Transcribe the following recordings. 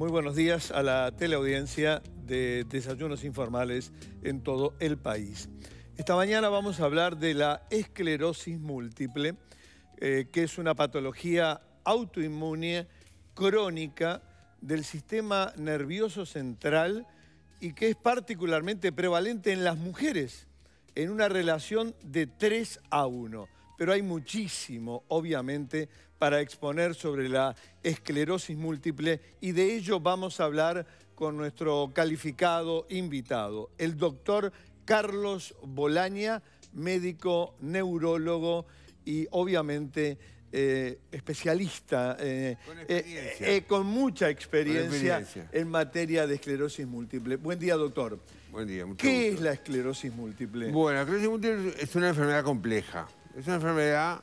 muy buenos días a la teleaudiencia de Desayunos Informales en todo el país. Esta mañana vamos a hablar de la esclerosis múltiple, eh, que es una patología autoinmune crónica del sistema nervioso central y que es particularmente prevalente en las mujeres, en una relación de 3 a 1. Pero hay muchísimo, obviamente, para exponer sobre la esclerosis múltiple y de ello vamos a hablar con nuestro calificado invitado, el doctor Carlos Bolaña, médico, neurólogo y obviamente eh, especialista, eh, eh, con, mucha experiencia, en materia de esclerosis múltiple. Buen día, doctor. Buen día. ¿Qué es la esclerosis múltiple? Bueno, la esclerosis múltiple es una enfermedad compleja. Es una enfermedad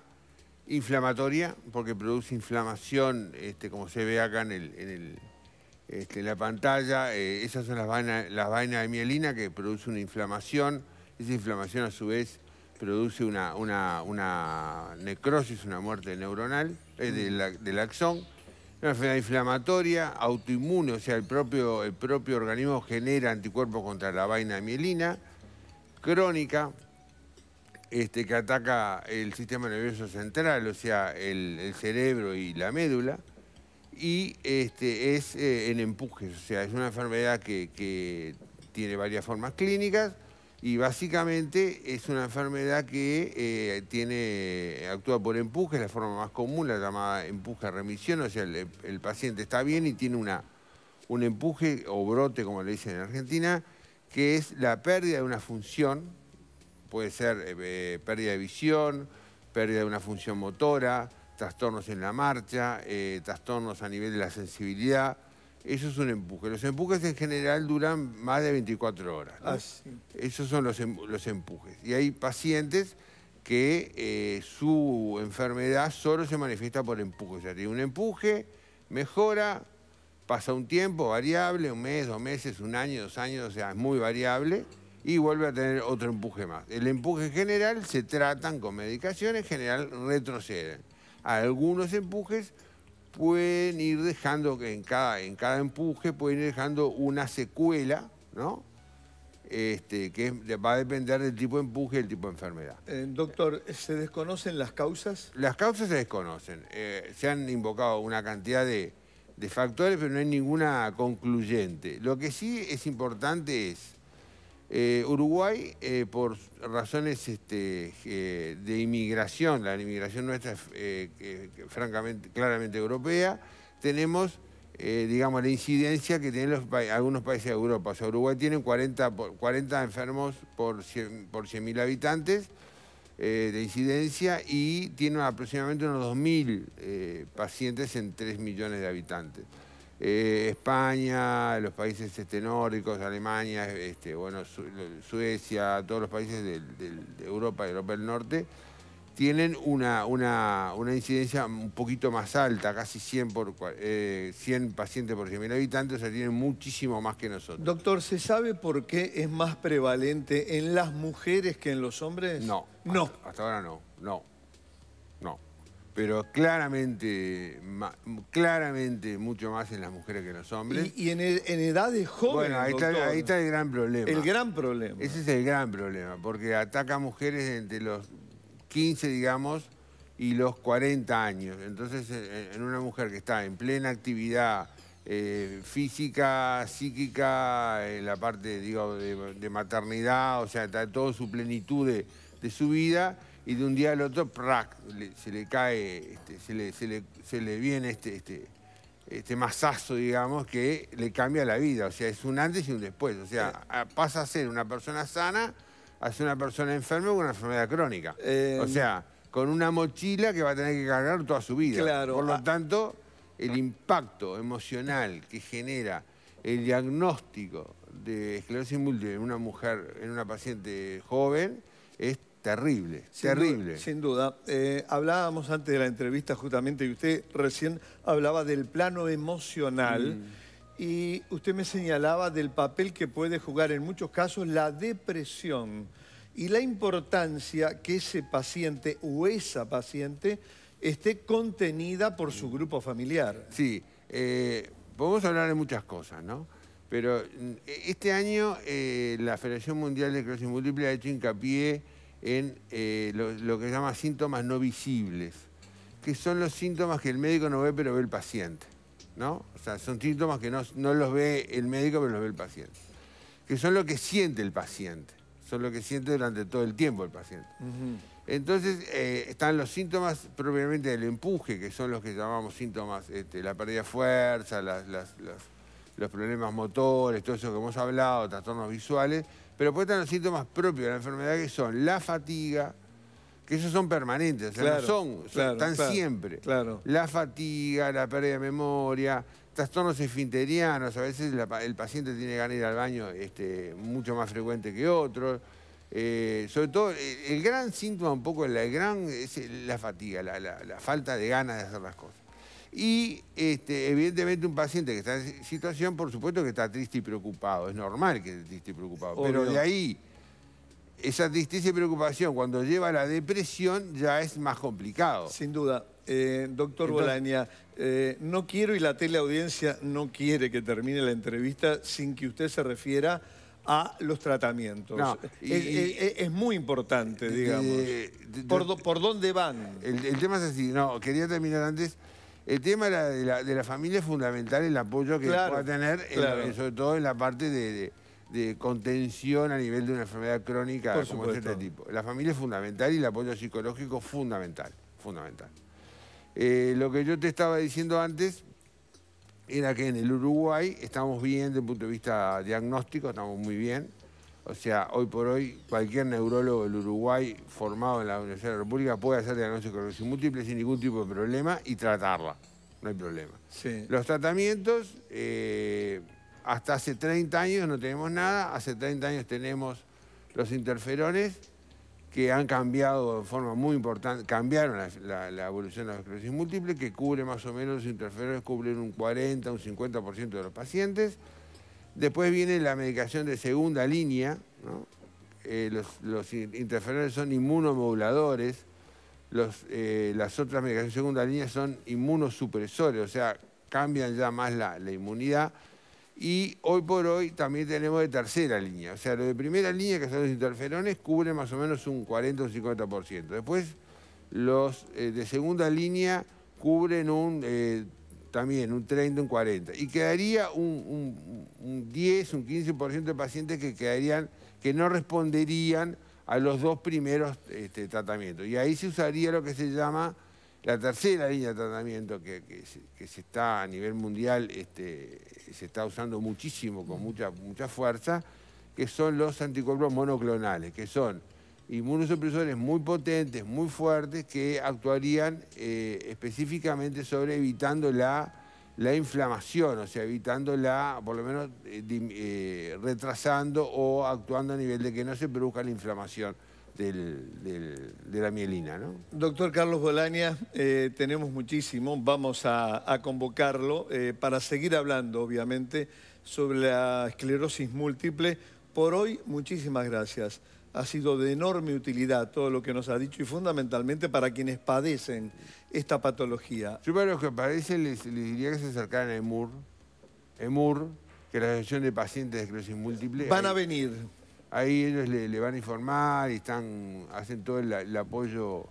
inflamatoria, porque produce inflamación, este, como se ve acá en, el, en este, la pantalla. Eh, esas son las vainas, vainas de mielina que produce una inflamación. Esa inflamación a su vez produce una, una, necrosis, una muerte neuronal eh, del de la axón. Una enfermedad inflamatoria, autoinmune, o sea, el propio, el propio organismo genera anticuerpos contra la vaina de mielina, crónica, este, que ataca el sistema nervioso central, o sea, el, cerebro y la médula, y este, es eh, en empujes, o sea, es una enfermedad que, tiene varias formas clínicas y básicamente es una enfermedad que eh, actúa por empujes, la forma más común, la llamada empuje remisión, o sea, el, paciente está bien y tiene un empuje o brote, como le dicen en Argentina, que es la pérdida de una función puede ser eh, eh, pérdida de visión, pérdida de una función motora, trastornos en la marcha, eh, trastornos a nivel de la sensibilidad. Eso es un empuje. Los empujes en general duran más de 24 horas. Ah, Esos son los, empujes. Y hay pacientes que su enfermedad solo se manifiesta por empuje. O sea, tiene un empuje, mejora, pasa un tiempo variable, un mes, dos meses, un año, dos años, o sea, es muy variable y vuelve a tener otro empuje más. El empuje general se tratan con medicaciones, en general retroceden. Algunos empujes pueden ir dejando, en cada, en cada empuje pueden ir dejando una secuela, ¿no? Este, que va a depender del tipo de empuje y el tipo de enfermedad. Eh, doctor, ¿se desconocen las causas? Las causas se desconocen. Eh, se han invocado una cantidad de factores, pero no hay ninguna concluyente. Lo que sí es importante es eh, Uruguay, eh, por razones este, eh, de inmigración, la inmigración nuestra es claramente europea, tenemos, digamos, la incidencia que tienen algunos países de Europa. sea, Uruguay tiene 40, 40 enfermos por 100.000 habitantes de incidencia y tiene aproximadamente unos 2.000 pacientes en 3 millones de habitantes. Eh, España, los países este, nórdicos, Alemania, este, bueno, Suecia, todos los países de Europa, Europa del Norte, tienen una, una, incidencia un poquito más alta, casi 100, por, 100 eh, pacientes por 100.000 habitantes, o sea, tienen muchísimo más que nosotros. Doctor, ¿se sabe por qué es más prevalente en las mujeres que en los hombres? No. No. Hasta, hasta ahora no, no, no pero claramente, claramente mucho más en las mujeres que en los hombres. Y, e, en, edades jóvenes. Bueno, ahí, está, ahí está el gran problema. El gran problema. Ese es el gran problema, porque ataca a mujeres entre los 15, digamos, y los 40 años. Entonces, en una mujer que está en plena actividad eh, física, psíquica, en la parte, digo, de, maternidad, o sea, está en toda su plenitud de su vida y de un día al otro, ¡prac! se le cae, este, se, le, viene este, este, este masazo, digamos, que le cambia la vida. O sea, es un antes y un después. O sea, pasa a ser una persona sana a ser una persona enferma con una enfermedad crónica. Eh, o sea, con una mochila que va a tener que cargar toda su vida. Claro. Por lo ah. tanto, el impacto emocional que genera el diagnóstico de esclerosis múltiple en una mujer, en una paciente joven, es Terrible, terrible. sin duda. Eh, hablábamos antes de la entrevista justamente y usted recién hablaba del plano emocional mm. y usted me señalaba del papel que puede jugar en muchos casos la depresión y la importancia que ese paciente o esa paciente esté contenida por su mm. grupo familiar. Sí, eh, podemos hablar de muchas cosas, ¿no? Pero mm, e, este año eh, la Federación Mundial de Clases Múltiple ha hecho hincapié en eh, lo, que se llama síntomas no visibles, que son los síntomas que el médico no ve pero ve el paciente. ¿no? O sea, son síntomas que no, los ve el médico pero los ve el paciente. Que son lo que siente el paciente, son lo que siente durante todo el tiempo el paciente. Entonces eh, están los síntomas propiamente del empuje, que son los que llamamos síntomas, este, la pérdida de fuerza, las los problemas motores, todo eso que hemos hablado, trastornos visuales, pero puede tener los síntomas propios de la enfermedad que son la fatiga, que esos son permanentes, no son, están siempre. La fatiga, la pérdida de memoria, trastornos esfinterianos, a veces el paciente tiene ganas de ir al baño este, mucho más frecuente que otros. Eh, sobre todo, eh, el, gran síntoma un poco, gran, es la fatiga, la falta de ganas de hacer las cosas. Y este, evidentemente un paciente que está en situación, por supuesto que está triste y preocupado. Es normal que esté triste y preocupado. Pero de ahí, esa tristeza y preocupación cuando lleva a la depresión ya es más complicado. Sin duda. Eh, doctor Bolaña, eh, no quiero y la teleaudiencia no quiere que termine la entrevista sin que usted se refiera a los tratamientos. es, muy importante, digamos. ¿Por, ¿Por, dónde van? El, el, tema es así, no, quería terminar antes el tema de la, familia es fundamental, el apoyo que pueda tener, sobre todo en la parte de, contención a nivel de una enfermedad crónica como como este tipo. La familia es fundamental y el apoyo psicológico fundamental, fundamental. Eh, lo que yo te estaba diciendo antes era que en el Uruguay estamos bien desde el punto de vista diagnóstico, estamos muy bien. O sea, hoy por hoy, cualquier neurólogo del Uruguay formado en la Universidad de la República puede hacer diagnóstico de esclerosis múltiple sin ningún tipo de problema y tratarla. No hay problema. Los tratamientos, eh, hasta hace 30 años no tenemos nada. Hace 30 años tenemos los interferones que han cambiado de forma muy importante, cambiaron la, evolución de la esclerosis múltiple, que cubre más o menos los interferones, cubren un 40, un 50% de los pacientes. Después viene la medicación de segunda línea, eh, los, interferones son inmunomoduladores, los, eh, las otras medicaciones de segunda línea son inmunosupresores, o sea, cambian ya más la, inmunidad. Y hoy por hoy también tenemos de tercera línea. O sea, lo de primera línea, que son los interferones, cubren más o menos un 40 o un 50%. Después, los eh, de segunda línea cubren un también un 30, un 40. Y quedaría un, un 10, un 15% de pacientes que quedarían, que no responderían a los dos primeros este, tratamientos. Y ahí se usaría lo que se llama la tercera línea de tratamiento que, se, está a nivel mundial, este, se está usando muchísimo, con mucha, mucha fuerza, que son los anticuerpos monoclonales, que son inmunosupresores muy potentes, muy fuertes, que actuarían eh, específicamente sobre evitando la, inflamación, o sea, evitando la, por lo menos eh, eh, retrasando o actuando a nivel de que no se produzca la inflamación. de la mielina, Doctor Carlos Bolaña, tenemos muchísimo, vamos a convocarlo para seguir hablando, obviamente, sobre la esclerosis múltiple. Por hoy, muchísimas gracias ha sido de enorme utilidad todo lo que nos ha dicho y fundamentalmente para quienes padecen esta patología. Yo para los que padecen les, diría que se acercaran a EMUR, EMUR, que es la Asociación de Pacientes de Esclerosis Múltiple. Van a venir. Ahí ellos le, van a informar y están, hacen todo el, apoyo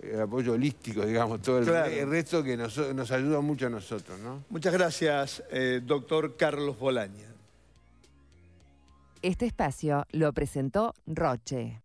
el apoyo holístico, digamos, todo el, resto que nos, ayuda mucho a nosotros. ¿no? Muchas gracias, eh, doctor Carlos Bolaña. Este espacio lo presentó Roche.